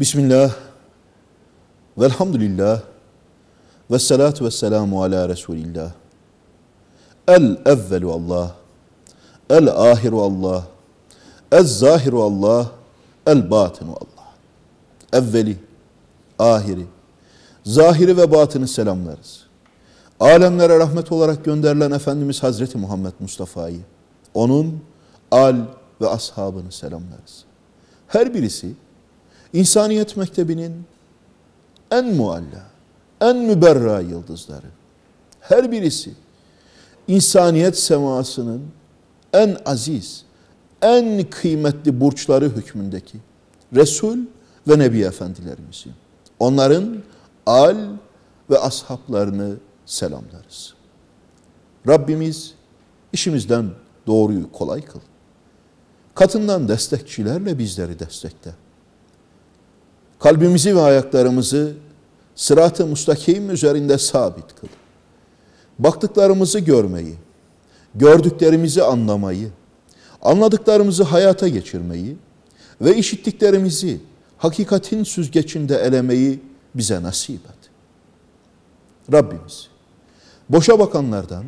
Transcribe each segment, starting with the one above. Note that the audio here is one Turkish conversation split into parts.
Bismillah, velhamdülillah, ve salatu ve selamu ala Resulillah. El evvelu Allah, el ahiru Allah, el zahiru Allah, el batinu Allah. Evveli, ahiri, zahiri ve batını selamlarız. Alemlere rahmet olarak gönderilen Efendimiz Hazreti Muhammed Mustafa'yı, onun al ve ashabını selamlarız. Her birisi İnsaniyet Mektebi'nin en mualla, en müberra yıldızları. Her birisi insaniyet semasının en aziz, en kıymetli burçları hükmündeki Resul ve Nebi Efendilerimizi, onların al ve ashablarını selamlarız. Rabbimiz işimizden doğruyu kolay kıl. Katından destekçilerle bizleri destekle. Kalbimizi ve ayaklarımızı sırat-ı mustakim üzerinde sabit kıl. Baktıklarımızı görmeyi, gördüklerimizi anlamayı, anladıklarımızı hayata geçirmeyi ve işittiklerimizi hakikatin süzgecinde elemeyi bize nasip et. Rabbimiz, boşa bakanlardan,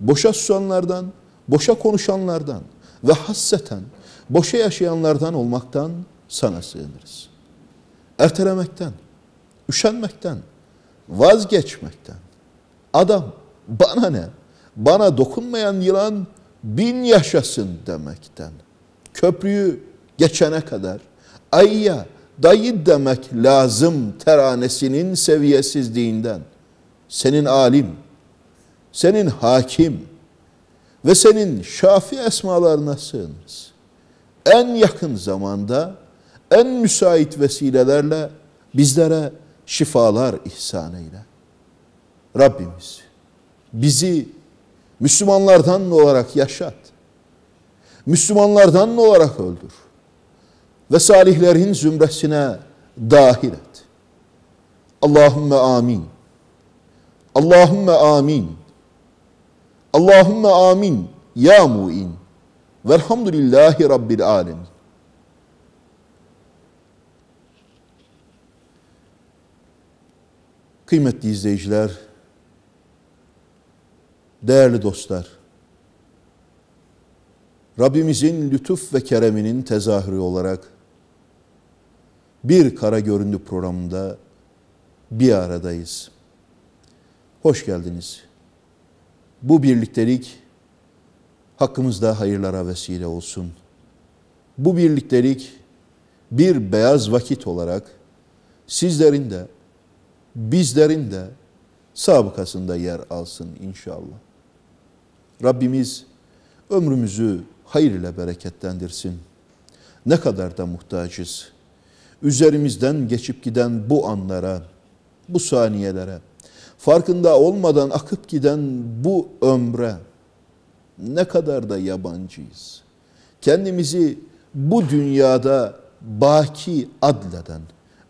boşa susanlardan, boşa konuşanlardan ve hasseten boşa yaşayanlardan olmaktan sana sığınırız ertelemekten, üşenmekten, vazgeçmekten. Adam bana ne? Bana dokunmayan yılan bin yaşasın demekten. Köprüyü geçene kadar ayya dayı demek lazım teranesinin seviyesizliğinden. Senin alim, senin hakim ve senin şafi esmalarına sığınırız. En yakın zamanda en müsait vesilelerle bizlere şifalar ihsan eyle. Rabbimiz bizi Müslümanlardan olarak yaşat. Müslümanlardan olarak öldür. Ve salihlerin zümresine dahil et. Allahümme amin. Allahümme amin. Allahümme amin. Ya mu'in. Velhamdülillahi Rabbil alemin. Kıymetli izleyiciler, değerli dostlar, Rabbimizin lütuf ve kereminin tezahürü olarak bir kara göründü programında bir aradayız. Hoş geldiniz. Bu birliktelik hakkımızda hayırlara vesile olsun. Bu birliktelik bir beyaz vakit olarak sizlerin de bizlerin de sabıkasında yer alsın inşallah. Rabbimiz ömrümüzü hayır ile bereketlendirsin. Ne kadar da muhtacız. Üzerimizden geçip giden bu anlara, bu saniyelere, farkında olmadan akıp giden bu ömre ne kadar da yabancıyız. Kendimizi bu dünyada baki adleden,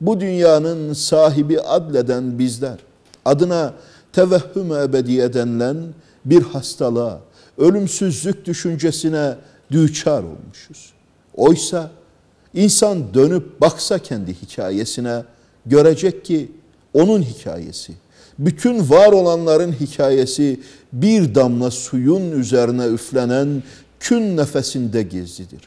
bu dünyanın sahibi adleden bizler, adına tevehhüm ebedi edenilen bir hastalığa, ölümsüzlük düşüncesine düçar olmuşuz. Oysa insan dönüp baksa kendi hikayesine görecek ki onun hikayesi, bütün var olanların hikayesi bir damla suyun üzerine üflenen kün nefesinde gizlidir.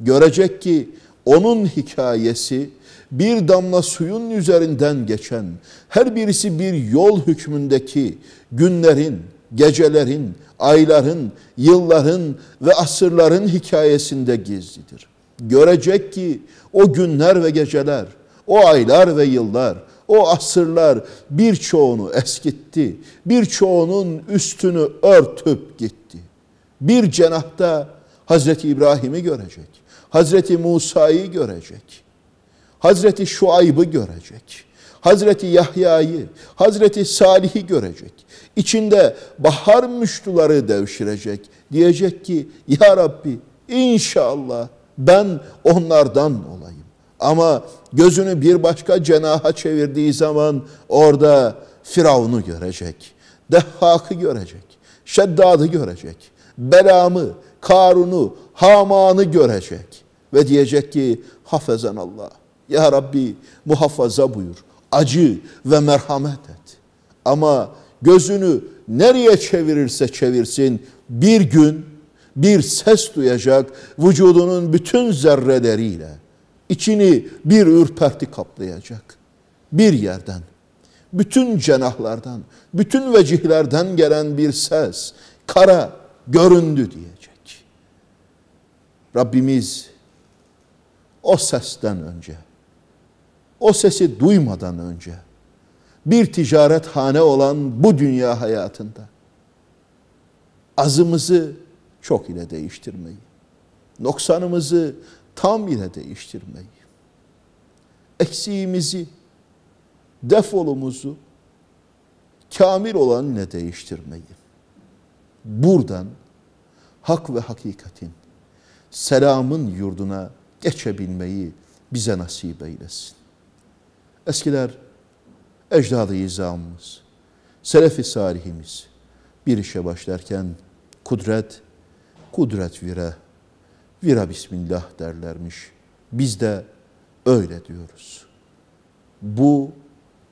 Görecek ki onun hikayesi bir damla suyun üzerinden geçen, her birisi bir yol hükmündeki günlerin, gecelerin, ayların, yılların ve asırların hikayesinde gizlidir. Görecek ki o günler ve geceler, o aylar ve yıllar, o asırlar birçoğunu eskitti. Birçoğunun üstünü örtüp gitti. Bir cenahta Hazreti İbrahim'i görecek. Hazreti Musa'yı görecek. Hazreti Şuayb'ı görecek. Hazreti Yahya'yı, Hazreti Salih'i görecek. İçinde bahar müştuları devşirecek. Diyecek ki ya Rabbi inşallah ben onlardan olayım. Ama gözünü bir başka cenaha çevirdiği zaman orada Firavun'u görecek. Dehhak'ı görecek. Şeddad'ı görecek. Belam'ı, Karun'u, Haman'ı görecek. Ve diyecek ki hafezan Allah. Ya Rabbi muhafaza buyur. Acı ve merhamet et. Ama gözünü nereye çevirirse çevirsin bir gün bir ses duyacak vücudunun bütün zerreleriyle. içini bir ürperti kaplayacak. Bir yerden, bütün cenahlardan, bütün vecihlerden gelen bir ses, kara göründü diyecek. Rabbimiz o sesten önce o sesi duymadan önce bir ticaret hane olan bu dünya hayatında azımızı çok ile değiştirmeyi, noksanımızı tam ile değiştirmeyi, eksiğimizi, defolumuzu kamil olan ile değiştirmeyi. Buradan hak ve hakikatin, selamın yurduna geçebilmeyi bize nasip eylesin. Eskiler, ecdadı izamımız, selef-i salihimiz bir işe başlarken kudret, kudret vira, vira bismillah derlermiş. Biz de öyle diyoruz. Bu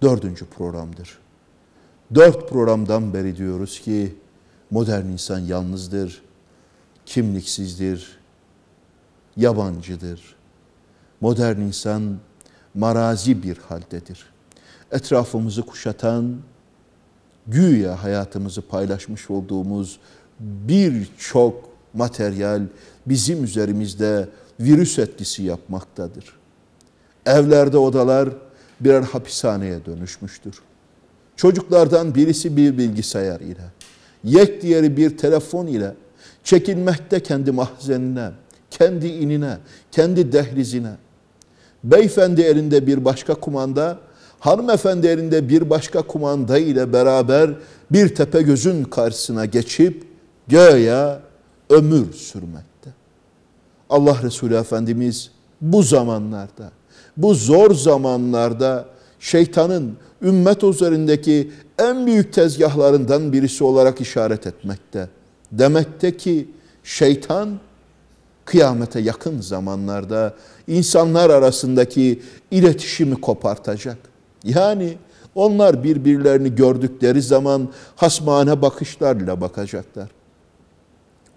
dördüncü programdır. Dört programdan beri diyoruz ki modern insan yalnızdır, kimliksizdir, yabancıdır. Modern insan marazi bir haldedir. Etrafımızı kuşatan, güya hayatımızı paylaşmış olduğumuz birçok materyal bizim üzerimizde virüs etkisi yapmaktadır. Evlerde odalar birer hapishaneye dönüşmüştür. Çocuklardan birisi bir bilgisayar ile, yek diğeri bir telefon ile çekilmekte kendi mahzenine, kendi inine, kendi dehlizine. Beyefendi elinde bir başka kumanda, hanımefendi elinde bir başka kumanda ile beraber bir tepe gözün karşısına geçip göğe ömür sürmekte. Allah Resulü Efendimiz bu zamanlarda, bu zor zamanlarda şeytanın ümmet üzerindeki en büyük tezgahlarından birisi olarak işaret etmekte. Demekte ki şeytan kıyamete yakın zamanlarda insanlar arasındaki iletişimi kopartacak. Yani onlar birbirlerini gördükleri zaman hasmane bakışlarla bakacaklar.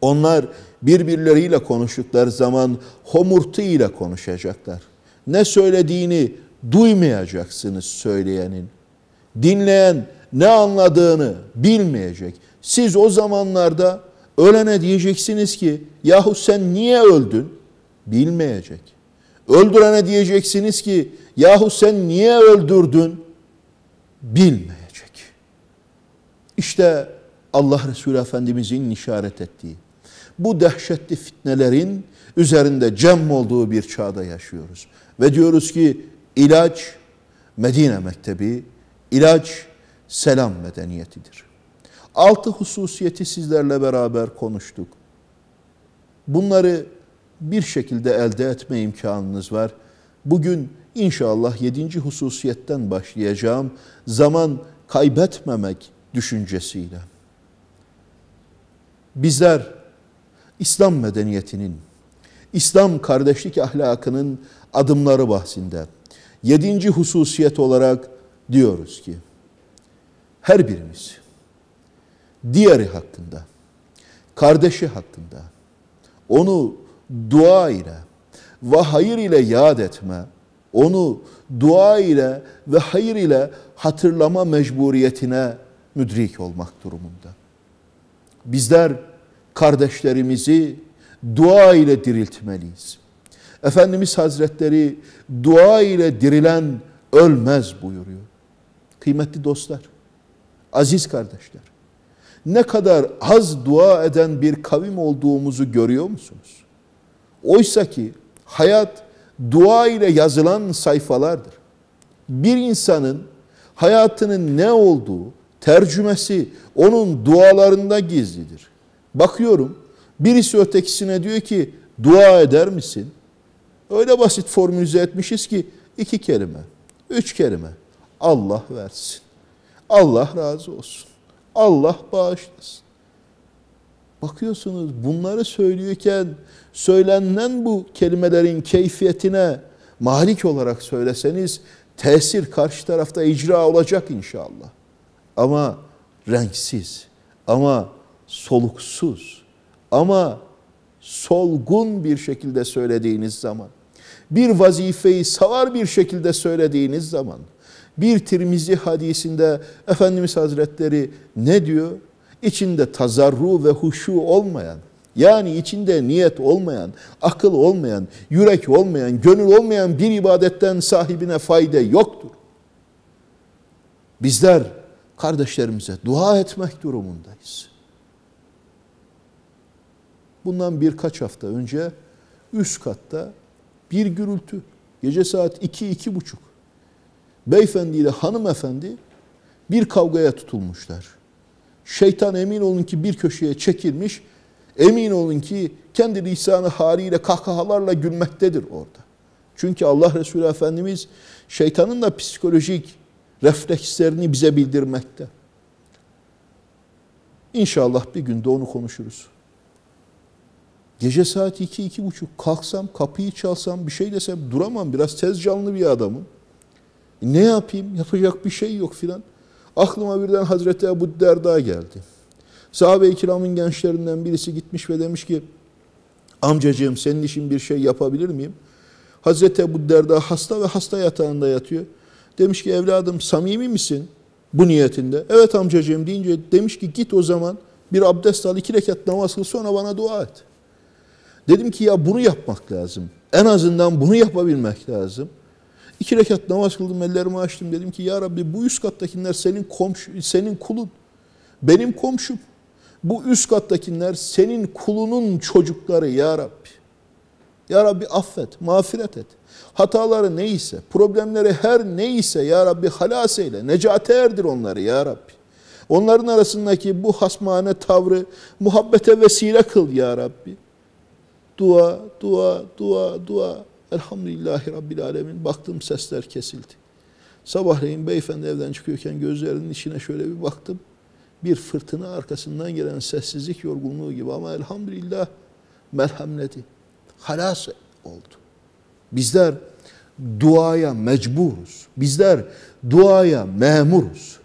Onlar birbirleriyle konuştukları zaman homurtu ile konuşacaklar. Ne söylediğini duymayacaksınız söyleyenin. Dinleyen ne anladığını bilmeyecek. Siz o zamanlarda Ölene diyeceksiniz ki yahu sen niye öldün? Bilmeyecek. Öldürene diyeceksiniz ki yahu sen niye öldürdün? Bilmeyecek. İşte Allah Resulü Efendimizin işaret ettiği bu dehşetli fitnelerin üzerinde cem olduğu bir çağda yaşıyoruz. Ve diyoruz ki ilaç Medine Mektebi, ilaç selam medeniyetidir. Altı hususiyeti sizlerle beraber konuştuk. Bunları bir şekilde elde etme imkanınız var. Bugün inşallah yedinci hususiyetten başlayacağım. Zaman kaybetmemek düşüncesiyle. Bizler İslam medeniyetinin, İslam kardeşlik ahlakının adımları bahsinde yedinci hususiyet olarak diyoruz ki her birimiz diğeri hakkında, kardeşi hakkında, onu dua ile ve hayır ile yad etme, onu dua ile ve hayır ile hatırlama mecburiyetine müdrik olmak durumunda. Bizler kardeşlerimizi dua ile diriltmeliyiz. Efendimiz Hazretleri dua ile dirilen ölmez buyuruyor. Kıymetli dostlar, aziz kardeşler, ne kadar az dua eden bir kavim olduğumuzu görüyor musunuz? Oysa ki hayat dua ile yazılan sayfalardır. Bir insanın hayatının ne olduğu, tercümesi onun dualarında gizlidir. Bakıyorum, birisi ötekisine diyor ki dua eder misin? Öyle basit formülize etmişiz ki iki kelime, üç kelime. Allah versin. Allah razı olsun. Allah bağışlasın. Bakıyorsunuz bunları söylüyorken söylenen bu kelimelerin keyfiyetine malik olarak söyleseniz tesir karşı tarafta icra olacak inşallah. Ama renksiz, ama soluksuz, ama solgun bir şekilde söylediğiniz zaman, bir vazifeyi savar bir şekilde söylediğiniz zaman, bir Tirmizi hadisinde Efendimiz Hazretleri ne diyor? İçinde tazarru ve huşu olmayan, yani içinde niyet olmayan, akıl olmayan, yürek olmayan, gönül olmayan bir ibadetten sahibine fayda yoktur. Bizler kardeşlerimize dua etmek durumundayız. Bundan birkaç hafta önce üst katta bir gürültü. Gece saat iki iki buçuk beyefendi ile hanımefendi bir kavgaya tutulmuşlar. Şeytan emin olun ki bir köşeye çekilmiş, emin olun ki kendi lisanı haliyle kahkahalarla gülmektedir orada. Çünkü Allah Resulü Efendimiz şeytanın da psikolojik reflekslerini bize bildirmekte. İnşallah bir günde onu konuşuruz. Gece saat iki, iki buçuk kalksam, kapıyı çalsam, bir şey desem duramam. Biraz tez canlı bir adamım. E, ne yapayım? Yapacak bir şey yok filan. Aklıma birden Hazreti Ebu Derda geldi. Sahabe-i kiramın gençlerinden birisi gitmiş ve demiş ki amcacığım senin için bir şey yapabilir miyim? Hazreti Ebu Derda hasta ve hasta yatağında yatıyor. Demiş ki evladım samimi misin bu niyetinde? Evet amcacığım deyince demiş ki git o zaman bir abdest al iki rekat namaz kıl sonra bana dua et. Dedim ki ya bunu yapmak lazım. En azından bunu yapabilmek lazım. İki rekat namaz kıldım, ellerimi açtım. Dedim ki ya Rabbi bu üst kattakiler senin komşu, senin kulun. Benim komşum. Bu üst kattakiler senin kulunun çocukları ya Rabbi. Ya Rabbi affet, mağfiret et. Hataları neyse, problemleri her neyse ya Rabbi halas eyle. Necate erdir onları ya Rabbi. Onların arasındaki bu hasmane tavrı muhabbete vesile kıl ya Rabbi. Dua, dua, dua, dua. Elhamdülillahi Rabbil Alemin baktım sesler kesildi. Sabahleyin beyefendi evden çıkıyorken gözlerinin içine şöyle bir baktım. Bir fırtına arkasından gelen sessizlik yorgunluğu gibi ama elhamdülillah merhamleti, halas oldu. Bizler duaya mecburuz. Bizler duaya memuruz.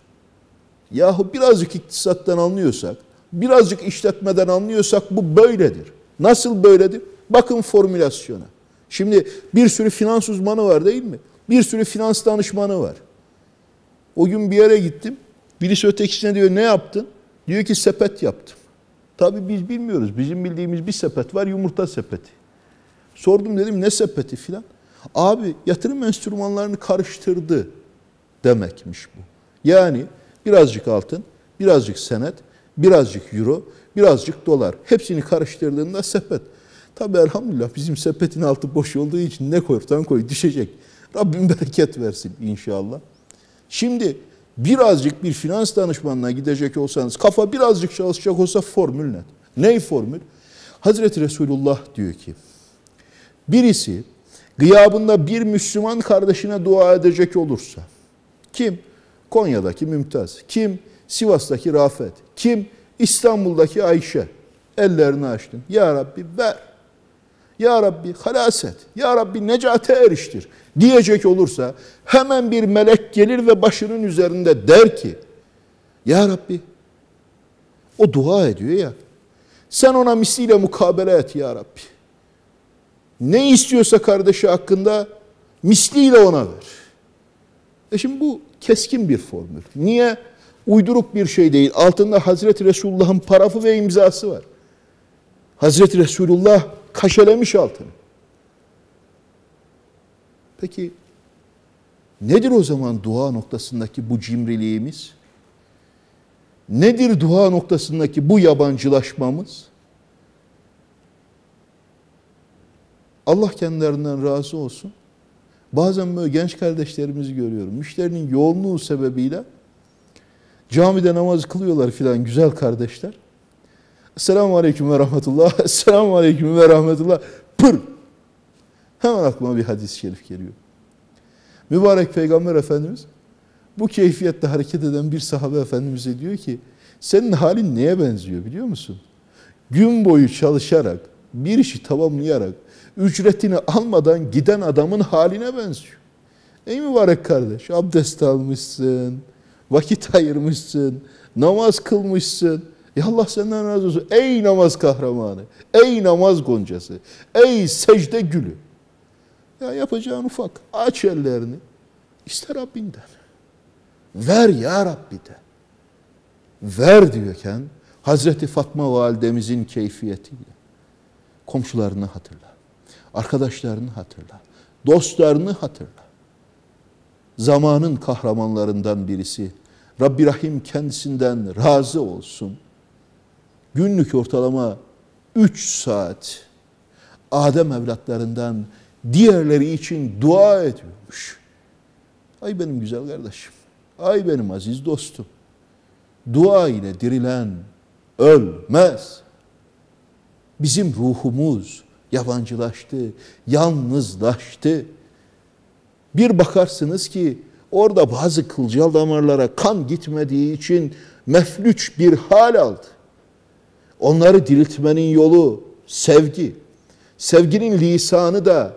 Yahu birazcık iktisattan anlıyorsak, birazcık işletmeden anlıyorsak bu böyledir. Nasıl böyledir? Bakın formülasyona. Şimdi bir sürü finans uzmanı var değil mi? Bir sürü finans danışmanı var. O gün bir yere gittim. Birisi ötekisine diyor ne yaptın? Diyor ki sepet yaptım. Tabii biz bilmiyoruz. Bizim bildiğimiz bir sepet var yumurta sepeti. Sordum dedim ne sepeti filan. Abi yatırım enstrümanlarını karıştırdı demekmiş bu. Yani birazcık altın, birazcık senet, birazcık euro, birazcık dolar. Hepsini karıştırdığında sepet. Tabi elhamdülillah bizim sepetin altı boş olduğu için ne koyarsan koy düşecek. Rabbim bereket versin inşallah. Şimdi birazcık bir finans danışmanına gidecek olsanız, kafa birazcık çalışacak olsa formül ne? Ney formül? Hazreti Resulullah diyor ki, birisi gıyabında bir Müslüman kardeşine dua edecek olursa, kim? Konya'daki Mümtaz, kim? Sivas'taki Rafet, kim? İstanbul'daki Ayşe, ellerini açtın. Ya Rabbi ver ya Rabbi halaset, Ya Rabbi necate eriştir diyecek olursa hemen bir melek gelir ve başının üzerinde der ki Ya Rabbi o dua ediyor ya sen ona misliyle mukabele et Ya Rabbi. Ne istiyorsa kardeşi hakkında misliyle ona ver. E şimdi bu keskin bir formül. Niye? Uyduruk bir şey değil. Altında Hazreti Resulullah'ın parafı ve imzası var. Hazreti Resulullah kaşelemiş altını. Peki nedir o zaman dua noktasındaki bu cimriliğimiz? Nedir dua noktasındaki bu yabancılaşmamız? Allah kendilerinden razı olsun. Bazen böyle genç kardeşlerimizi görüyorum. İşlerinin yoğunluğu sebebiyle camide namaz kılıyorlar filan güzel kardeşler. Selamun Aleyküm ve Rahmetullah. Selamun Aleyküm ve Rahmetullah. Pır. Hemen aklıma bir hadis-i şerif geliyor. Mübarek Peygamber Efendimiz bu keyfiyette hareket eden bir sahabe efendimize diyor ki senin halin neye benziyor biliyor musun? Gün boyu çalışarak, bir işi tamamlayarak, ücretini almadan giden adamın haline benziyor. Ey mübarek kardeş abdest almışsın, vakit ayırmışsın, namaz kılmışsın, ya Allah senden razı olsun. Ey namaz kahramanı, ey namaz goncası, ey secde gülü. Ya yapacağın ufak. Aç ellerini. İste Rabbinden. Ver ya Rabbi de. Ver diyorken Hazreti Fatma validemizin keyfiyetiyle komşularını hatırla. Arkadaşlarını hatırla. Dostlarını hatırla. Zamanın kahramanlarından birisi Rabbi Rahim kendisinden razı olsun günlük ortalama 3 saat Adem evlatlarından diğerleri için dua ediyormuş. Ay benim güzel kardeşim, ay benim aziz dostum. Dua ile dirilen ölmez. Bizim ruhumuz yabancılaştı, yalnızlaştı. Bir bakarsınız ki orada bazı kılcal damarlara kan gitmediği için meflüç bir hal aldı. Onları diriltmenin yolu sevgi. Sevginin lisanı da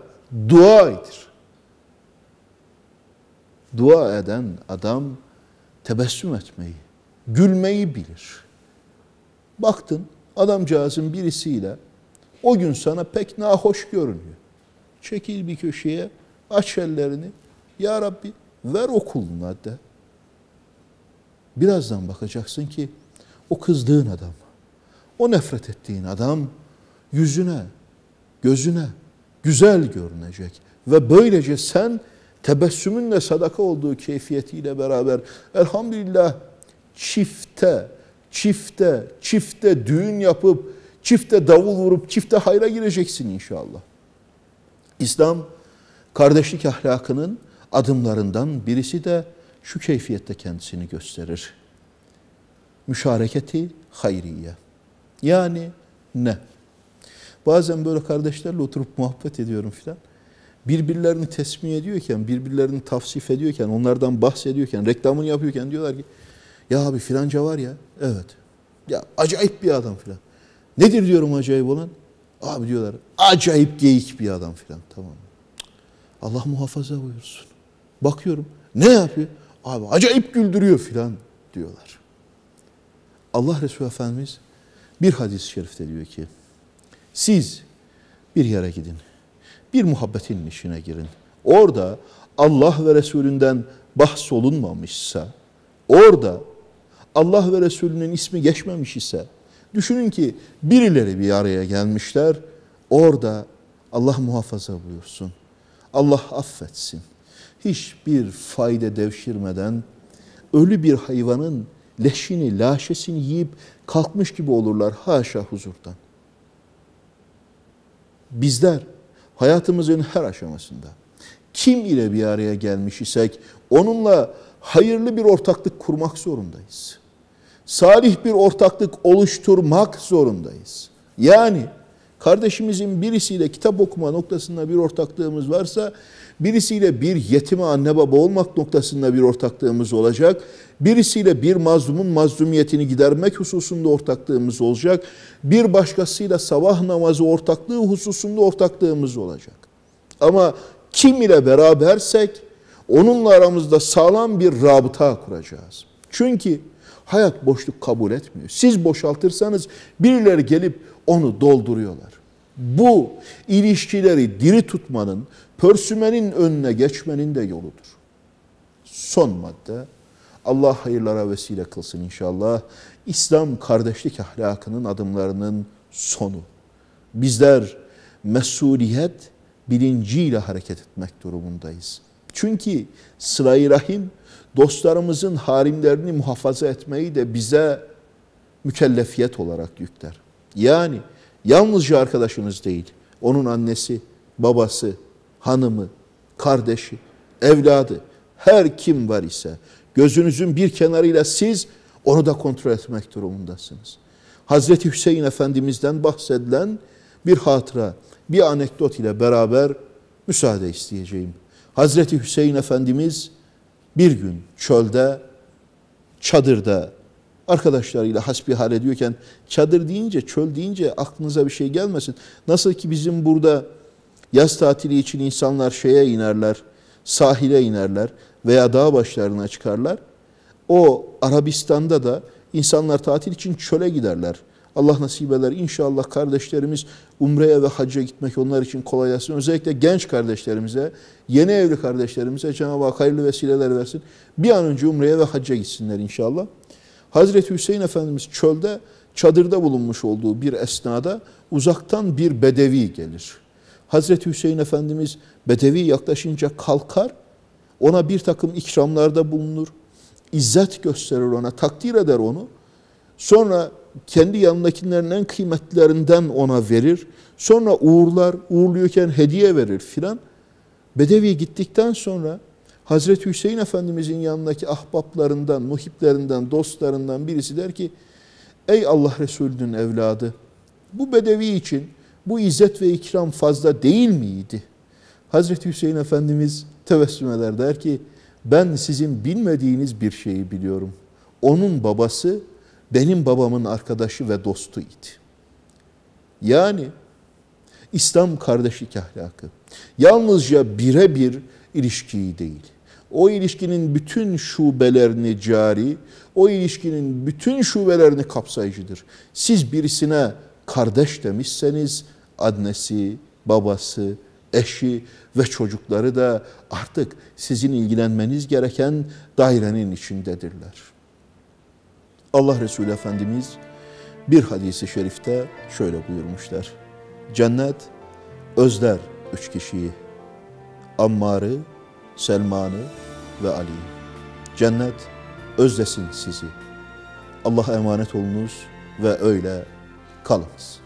duaydır. Dua eden adam tebessüm etmeyi, gülmeyi bilir. Baktın adamcağızın birisiyle o gün sana pek nahoş görünüyor. Çekil bir köşeye, aç ellerini. Ya Rabbi ver o kuluna de. Birazdan bakacaksın ki o kızdığın adam o nefret ettiğin adam yüzüne, gözüne güzel görünecek. Ve böylece sen tebessümünle sadaka olduğu keyfiyetiyle beraber elhamdülillah çifte, çifte, çifte düğün yapıp, çifte davul vurup, çifte hayra gireceksin inşallah. İslam kardeşlik ahlakının adımlarından birisi de şu keyfiyette kendisini gösterir. Müşareketi hayriye. Yani ne? Bazen böyle kardeşlerle oturup muhabbet ediyorum filan. Birbirlerini tesmih ediyorken, birbirlerini tavsif ediyorken, onlardan bahsediyorken, reklamını yapıyorken diyorlar ki ya abi filanca var ya, evet. Ya acayip bir adam filan. Nedir diyorum acayip olan? Abi diyorlar acayip geyik bir adam filan tamam Allah muhafaza buyursun. Bakıyorum ne yapıyor? Abi acayip güldürüyor filan diyorlar. Allah Resulü Efendimiz bir hadis-i şerifte diyor ki siz bir yere gidin. Bir muhabbetin işine girin. Orada Allah ve Resulünden bahsolunmamışsa, orada Allah ve Resulünün ismi geçmemiş ise, düşünün ki birileri bir araya gelmişler, orada Allah muhafaza buyursun, Allah affetsin. Hiçbir fayda devşirmeden ölü bir hayvanın leşini, laşesini yiyip kalkmış gibi olurlar haşa huzurdan. Bizler hayatımızın her aşamasında kim ile bir araya gelmiş isek onunla hayırlı bir ortaklık kurmak zorundayız. Salih bir ortaklık oluşturmak zorundayız. Yani kardeşimizin birisiyle kitap okuma noktasında bir ortaklığımız varsa, birisiyle bir yetime anne baba olmak noktasında bir ortaklığımız olacak, birisiyle bir mazlumun mazlumiyetini gidermek hususunda ortaklığımız olacak, bir başkasıyla sabah namazı ortaklığı hususunda ortaklığımız olacak. Ama kim ile berabersek onunla aramızda sağlam bir rabıta kuracağız. Çünkü Hayat boşluk kabul etmiyor. Siz boşaltırsanız birileri gelip onu dolduruyorlar. Bu ilişkileri diri tutmanın, pörsümenin önüne geçmenin de yoludur. Son madde. Allah hayırlara vesile kılsın inşallah. İslam kardeşlik ahlakının adımlarının sonu. Bizler mesuliyet bilinciyle hareket etmek durumundayız. Çünkü sıra-i rahim dostlarımızın harimlerini muhafaza etmeyi de bize mükellefiyet olarak yükler. Yani yalnızca arkadaşınız değil, onun annesi, babası, hanımı, kardeşi, evladı, her kim var ise gözünüzün bir kenarıyla siz onu da kontrol etmek durumundasınız. Hazreti Hüseyin Efendimiz'den bahsedilen bir hatıra, bir anekdot ile beraber müsaade isteyeceğim. Hazreti Hüseyin Efendimiz bir gün çölde, çadırda arkadaşlarıyla hasbihal ediyorken çadır deyince, çöl deyince aklınıza bir şey gelmesin. Nasıl ki bizim burada yaz tatili için insanlar şeye inerler, sahile inerler veya dağ başlarına çıkarlar. O Arabistan'da da insanlar tatil için çöle giderler. Allah nasip eder. İnşallah kardeşlerimiz umreye ve hacca gitmek onlar için kolay olsun. Özellikle genç kardeşlerimize, yeni evli kardeşlerimize Cenab-ı Hak hayırlı vesileler versin. Bir an önce umreye ve hacca gitsinler inşallah. Hazreti Hüseyin Efendimiz çölde çadırda bulunmuş olduğu bir esnada uzaktan bir bedevi gelir. Hazreti Hüseyin Efendimiz bedevi yaklaşınca kalkar, ona bir takım ikramlarda bulunur, izzet gösterir ona, takdir eder onu. Sonra kendi yanındakilerin en kıymetlerinden ona verir. Sonra uğurlar, uğurluyorken hediye verir filan. Bedevi gittikten sonra Hazreti Hüseyin Efendimizin yanındaki ahbaplarından, muhiplerinden, dostlarından birisi der ki Ey Allah Resulü'nün evladı bu bedevi için bu izzet ve ikram fazla değil miydi? Hazreti Hüseyin Efendimiz tebessüm eder der ki ben sizin bilmediğiniz bir şeyi biliyorum. Onun babası benim babamın arkadaşı ve dostu idi. Yani İslam kardeşlik ahlakı yalnızca birebir ilişkiyi değil, o ilişkinin bütün şubelerini cari, o ilişkinin bütün şubelerini kapsayıcıdır. Siz birisine kardeş demişseniz annesi, babası, eşi ve çocukları da artık sizin ilgilenmeniz gereken dairenin içindedirler.'' Allah Resulü Efendimiz bir hadisi şerifte şöyle buyurmuşlar. Cennet özler üç kişiyi. Ammar'ı, Selman'ı ve Ali'yi. Cennet özlesin sizi. Allah'a emanet olunuz ve öyle kalınız.